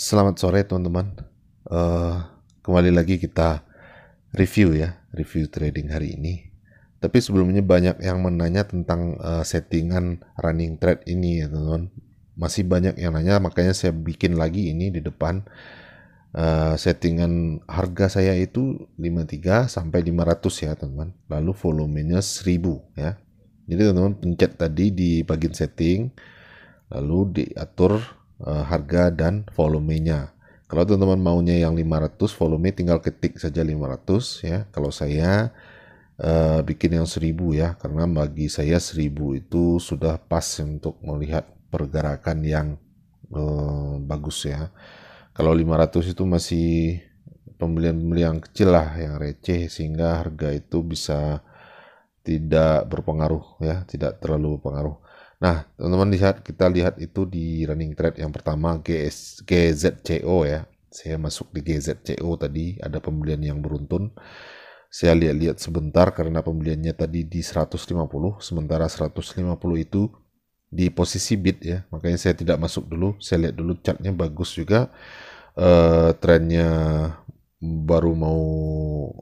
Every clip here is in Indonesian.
Selamat sore teman-teman. Uh, kembali lagi kita review ya, review trading hari ini. Tapi sebelumnya banyak yang menanya tentang uh, settingan running trade ini ya teman-teman. Masih banyak yang nanya, makanya saya bikin lagi ini di depan. Uh, settingan harga saya itu 53 sampai 500 ya teman-teman. Lalu volumenya 1000 ya. Jadi teman-teman pencet tadi di bagian setting, lalu diatur Eh, harga dan volumenya. Kalau teman-teman maunya yang 500 volume tinggal ketik saja 500 ya. Kalau saya uh, bikin yang 1000 ya karena bagi saya 1000 itu sudah pas untuk melihat pergerakan yang uh, bagus ya. Kalau 500 itu masih pembelian-pembelian kecil lah yang receh sehingga harga itu bisa tidak berpengaruh ya, tidak terlalu berpengaruh. Nah, teman-teman lihat kita lihat itu di running trade yang pertama GS, GZCO ya. Saya masuk di GZCO tadi ada pembelian yang beruntun. Saya lihat-lihat sebentar karena pembeliannya tadi di 150, sementara 150 itu di posisi bid ya. Makanya saya tidak masuk dulu. Saya lihat dulu chartnya bagus juga. Uh, trennya baru mau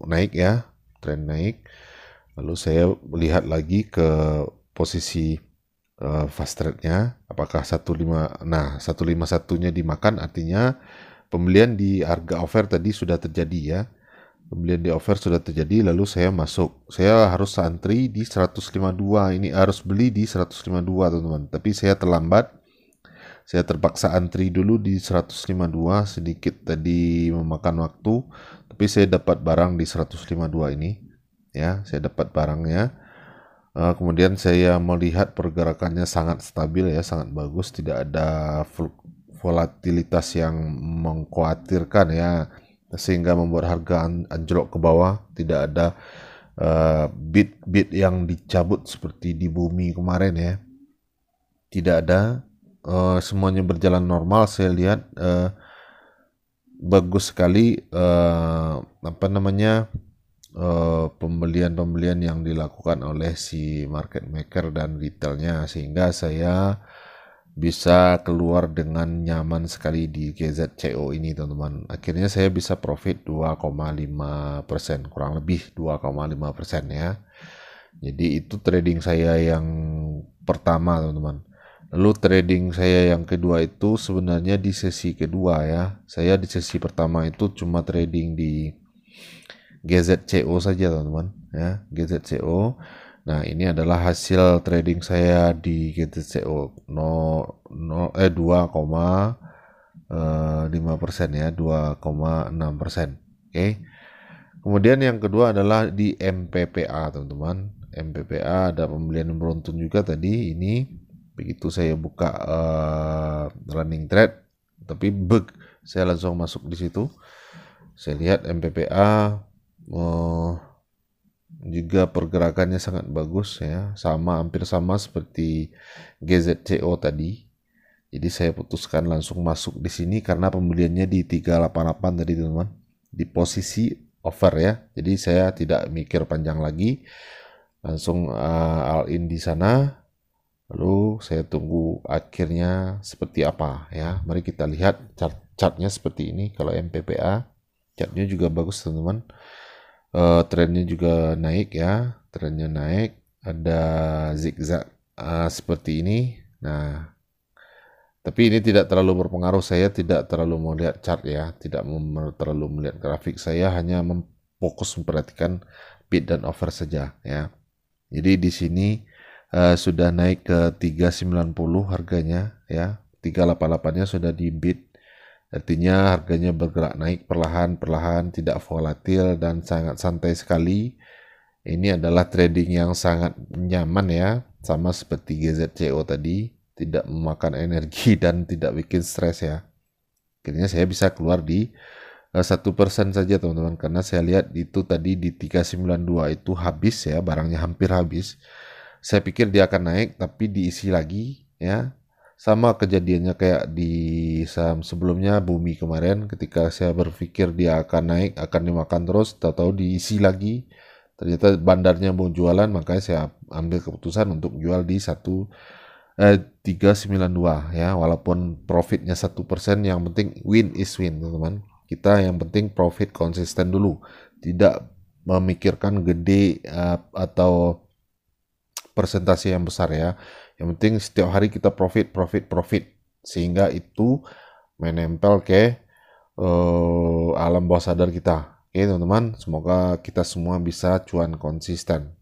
naik ya, tren naik. Lalu saya lihat lagi ke posisi uh, fast rate nya apakah 15 nah 151-nya dimakan artinya pembelian di harga offer tadi sudah terjadi ya pembelian di offer sudah terjadi lalu saya masuk saya harus antri di 152 ini harus beli di 152 teman-teman tapi saya terlambat saya terpaksa antri dulu di 152 sedikit tadi memakan waktu tapi saya dapat barang di 152 ini ya saya dapat barangnya Uh, kemudian saya melihat pergerakannya sangat stabil ya, sangat bagus, tidak ada volatilitas yang mengkhawatirkan ya, sehingga membuat harga anjlok ke bawah, tidak ada eh, bit-bit uh, yang dicabut seperti di bumi kemarin ya. Tidak ada, uh, semuanya berjalan normal. Saya lihat uh, bagus sekali uh, apa namanya uh, pembelian-pembelian yang dilakukan oleh si market maker dan retailnya sehingga saya bisa keluar dengan nyaman sekali di GZCO ini teman-teman akhirnya saya bisa profit 2,5% kurang lebih 2,5% ya jadi itu trading saya yang pertama teman-teman lalu trading saya yang kedua itu sebenarnya di sesi kedua ya saya di sesi pertama itu cuma trading di GZCO saja teman-teman ya GZCO nah ini adalah hasil trading saya di GZCO 2,5 eh, eh, persen ya 2,6 persen oke kemudian yang kedua adalah di MPPA teman-teman MPPA ada pembelian beruntun juga tadi ini begitu saya buka uh, running trade tapi bug saya langsung masuk di situ saya lihat MPPA uh, juga pergerakannya sangat bagus ya sama hampir sama seperti GZCO tadi jadi saya putuskan langsung masuk di sini karena pembeliannya di 388 tadi teman teman di posisi over ya jadi saya tidak mikir panjang lagi langsung uh, all in di sana lalu saya tunggu akhirnya seperti apa ya mari kita lihat chart chartnya seperti ini kalau MPPA chartnya juga bagus teman-teman uh, eh, trennya juga naik ya trennya naik ada zigzag uh, seperti ini nah tapi ini tidak terlalu berpengaruh saya tidak terlalu melihat chart ya tidak terlalu melihat grafik saya hanya fokus memperhatikan bid dan over saja ya jadi di sini uh, sudah naik ke 390 harganya ya 388 nya sudah di bid Artinya harganya bergerak naik perlahan-perlahan, tidak volatil dan sangat santai sekali. Ini adalah trading yang sangat nyaman ya, sama seperti GZCO tadi, tidak memakan energi dan tidak bikin stres ya. Akhirnya saya bisa keluar di eh, satu persen saja teman-teman karena saya lihat itu tadi di 392 itu habis ya barangnya hampir habis saya pikir dia akan naik tapi diisi lagi ya sama kejadiannya kayak di saham sebelumnya bumi kemarin ketika saya berpikir dia akan naik akan dimakan terus tak tahu diisi lagi ternyata bandarnya mau jualan makanya saya ambil keputusan untuk jual di satu eh, 392 ya walaupun profitnya satu persen yang penting win is win teman-teman kita yang penting profit konsisten dulu tidak memikirkan gede uh, atau persentase yang besar ya yang penting setiap hari kita profit, profit, profit. Sehingga itu menempel ke uh, alam bawah sadar kita. Oke teman-teman, semoga kita semua bisa cuan konsisten.